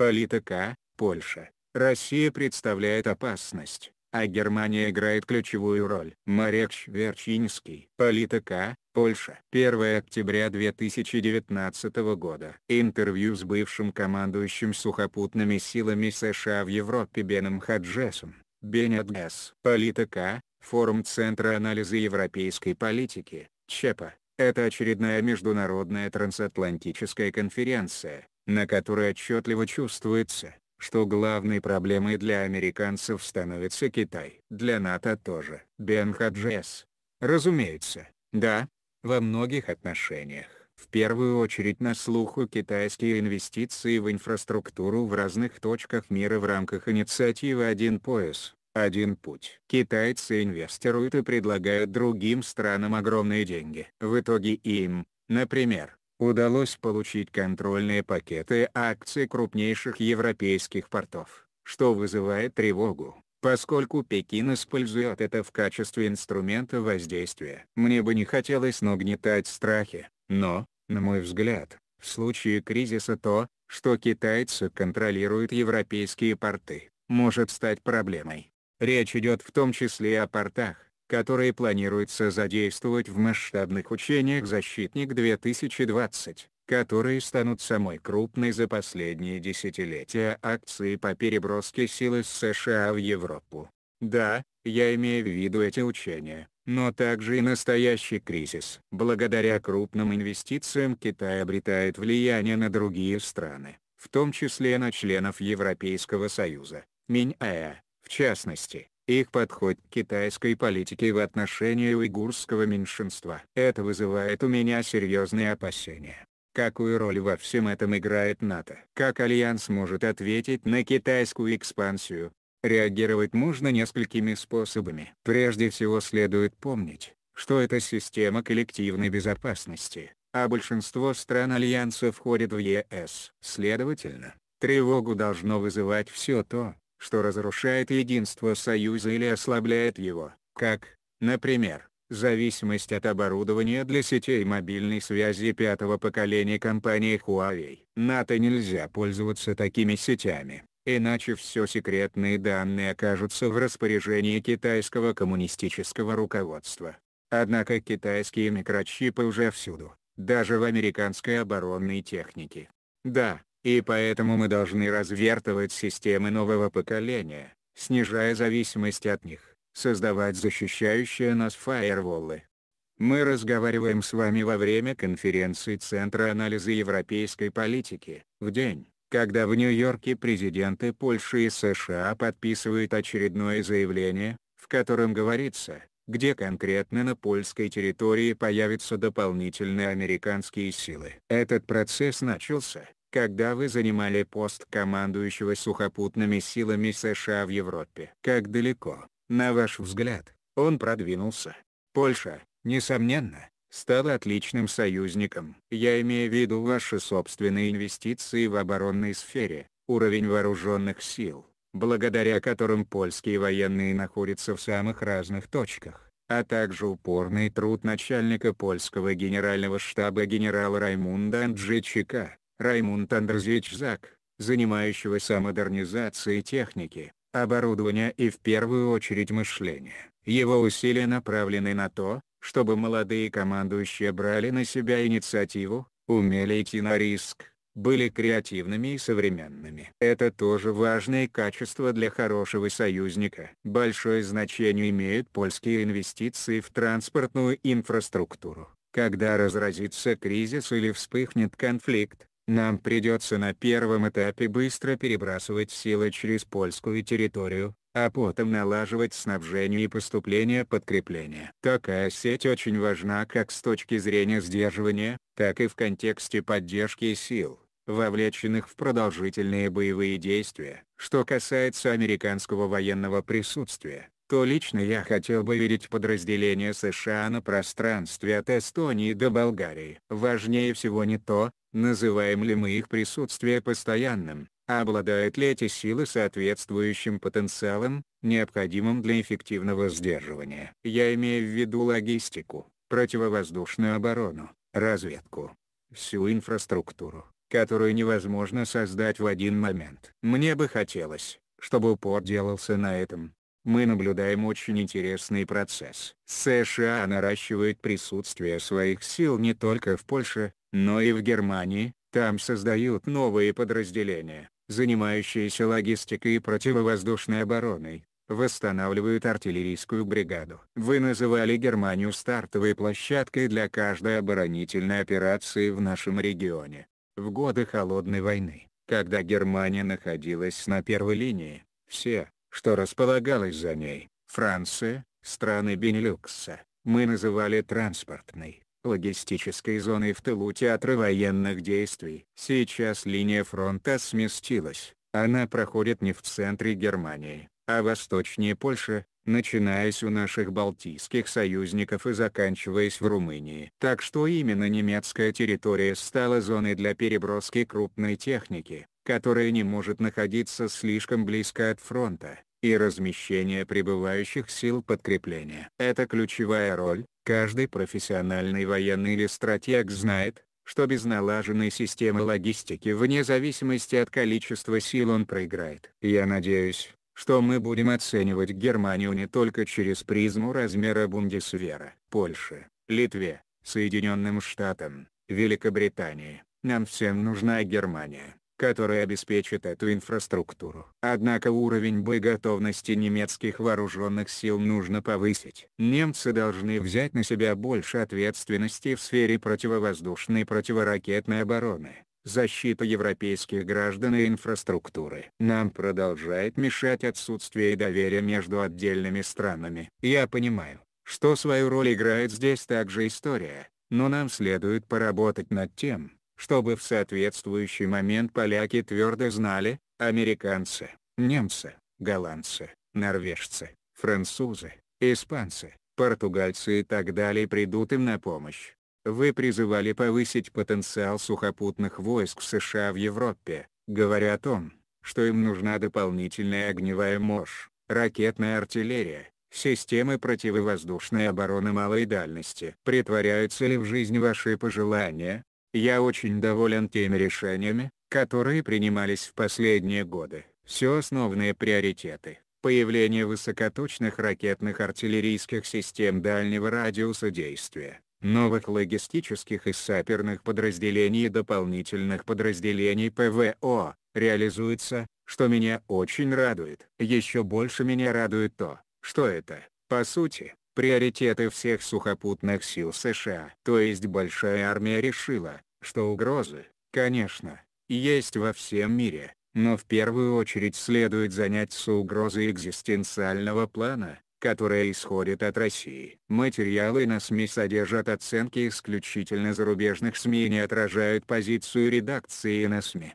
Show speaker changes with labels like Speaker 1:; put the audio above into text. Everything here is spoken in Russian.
Speaker 1: Политика, Польша, Россия представляет опасность, а Германия играет ключевую роль. Марек Шверчинский. Политика, Польша. 1 октября 2019 года. Интервью с бывшим командующим сухопутными силами США в Европе Беном Хаджесом. Бенедгес. Политика, форум Центра анализа европейской политики, ЧЕПА. Это очередная международная трансатлантическая конференция, на которой отчетливо чувствуется, что главной проблемой для американцев становится Китай. Для НАТО тоже. Бен Хаджес. Разумеется, да, во многих отношениях. В первую очередь на слуху китайские инвестиции в инфраструктуру в разных точках мира в рамках инициативы «Один пояс, один путь». Китайцы инвестируют и предлагают другим странам огромные деньги. В итоге им, например, удалось получить контрольные пакеты акций крупнейших европейских портов, что вызывает тревогу, поскольку Пекин использует это в качестве инструмента воздействия. Мне бы не хотелось нагнетать страхи, но, на мой взгляд, в случае кризиса то, что китайцы контролируют европейские порты, может стать проблемой. Речь идет в том числе о портах, которые планируется задействовать в масштабных учениях «Защитник-2020», которые станут самой крупной за последние десятилетия акции по переброске сил из США в Европу. Да, я имею в виду эти учения, но также и настоящий кризис. Благодаря крупным инвестициям Китай обретает влияние на другие страны, в том числе на членов Европейского Союза, Миная, в частности их подход к китайской политике в отношении уйгурского меньшинства. Это вызывает у меня серьезные опасения. Какую роль во всем этом играет НАТО? Как Альянс может ответить на китайскую экспансию? Реагировать можно несколькими способами. Прежде всего следует помнить, что это система коллективной безопасности, а большинство стран Альянса входит в ЕС. Следовательно, тревогу должно вызывать все то, что разрушает единство Союза или ослабляет его, как, например, зависимость от оборудования для сетей мобильной связи пятого поколения компании Huawei. НАТО нельзя пользоваться такими сетями, иначе все секретные данные окажутся в распоряжении китайского коммунистического руководства. Однако китайские микрочипы уже всюду, даже в американской оборонной технике. Да, и поэтому мы должны развертывать системы нового поколения, снижая зависимость от них, создавать защищающие нас фаерволы. Мы разговариваем с вами во время конференции Центра анализа европейской политики, в день, когда в Нью-Йорке президенты Польши и США подписывают очередное заявление, в котором говорится, где конкретно на польской территории появятся дополнительные американские силы. Этот процесс начался, когда вы занимали пост командующего сухопутными силами США в Европе. Как далеко, на ваш взгляд, он продвинулся? Польша, несомненно, стала отличным союзником. Я имею в виду ваши собственные инвестиции в оборонной сфере, уровень вооруженных сил, благодаря которым польские военные находятся в самых разных точках, а также упорный труд начальника польского генерального штаба генерала Раймунда Анджичика, Раймунд Андерзич Зак, занимающегося модернизацией техники, оборудования и в первую очередь мышления. Его усилия направлены на то, чтобы молодые командующие брали на себя инициативу, умели идти на риск, были креативными и современными. Это тоже важное качество для хорошего союзника. Большое значение имеют польские инвестиции в транспортную инфраструктуру. Когда разразится кризис или вспыхнет конфликт, нам придется на первом этапе быстро перебрасывать силы через польскую территорию, а потом налаживать снабжение и поступление подкрепления. Такая сеть очень важна как с точки зрения сдерживания, так и в контексте поддержки сил, вовлеченных в продолжительные боевые действия. Что касается американского военного присутствия, то лично я хотел бы видеть подразделение США на пространстве от Эстонии до Болгарии. Важнее всего не то, называем ли мы их присутствие постоянным, а обладают ли эти силы соответствующим потенциалом, необходимым для эффективного сдерживания. Я имею в виду логистику, противовоздушную оборону, разведку, всю инфраструктуру, которую невозможно создать в один момент. Мне бы хотелось, чтобы упор делался на этом, мы наблюдаем очень интересный процесс. США наращивает присутствие своих сил не только в Польше, но и в Германии, там создают новые подразделения, занимающиеся логистикой и противовоздушной обороной, восстанавливают артиллерийскую бригаду. Вы называли Германию стартовой площадкой для каждой оборонительной операции в нашем регионе. В годы Холодной войны, когда Германия находилась на первой линии, все, что располагалось за ней. Франция, страны Бенилюкса, мы называли транспортной, логистической зоной в тылу театра военных действий. Сейчас линия фронта сместилась, она проходит не в центре Германии, а восточнее Польши, начинаясь у наших балтийских союзников и заканчиваясь в Румынии. Так что именно немецкая территория стала зоной для переброски крупной техники которая не может находиться слишком близко от фронта, и размещение прибывающих сил подкрепления. Это ключевая роль, каждый профессиональный военный или стратег знает, что без налаженной системы логистики вне зависимости от количества сил он проиграет. Я надеюсь, что мы будем оценивать Германию не только через призму размера Бундесвера. Польши, Литве, Соединенным Штатам, Великобритании, нам всем нужна Германия который обеспечит эту инфраструктуру. Однако уровень боеготовности немецких вооруженных сил нужно повысить. Немцы должны взять на себя больше ответственности в сфере противовоздушной и противоракетной обороны, защиты европейских граждан и инфраструктуры. Нам продолжает мешать отсутствие доверия между отдельными странами. Я понимаю, что свою роль играет здесь также история, но нам следует поработать над тем, чтобы в соответствующий момент поляки твердо знали, американцы, немцы, голландцы, норвежцы, французы, испанцы, португальцы и так далее придут им на помощь. Вы призывали повысить потенциал сухопутных войск США в Европе, говоря о том, что им нужна дополнительная огневая мощь, ракетная артиллерия, системы противовоздушной обороны малой дальности. Притворяются ли в жизнь ваши пожелания, я очень доволен теми решениями, которые принимались в последние годы. Все основные приоритеты – появление высокоточных ракетных артиллерийских систем дальнего радиуса действия, новых логистических и саперных подразделений и дополнительных подразделений ПВО, реализуется, что меня очень радует. Еще больше меня радует то, что это, по сути, приоритеты всех сухопутных сил США. То есть большая армия решила, что угрозы, конечно, есть во всем мире, но в первую очередь следует заняться угрозой экзистенциального плана, которая исходит от России. Материалы на СМИ содержат оценки исключительно зарубежных СМИ и не отражают позицию редакции на СМИ.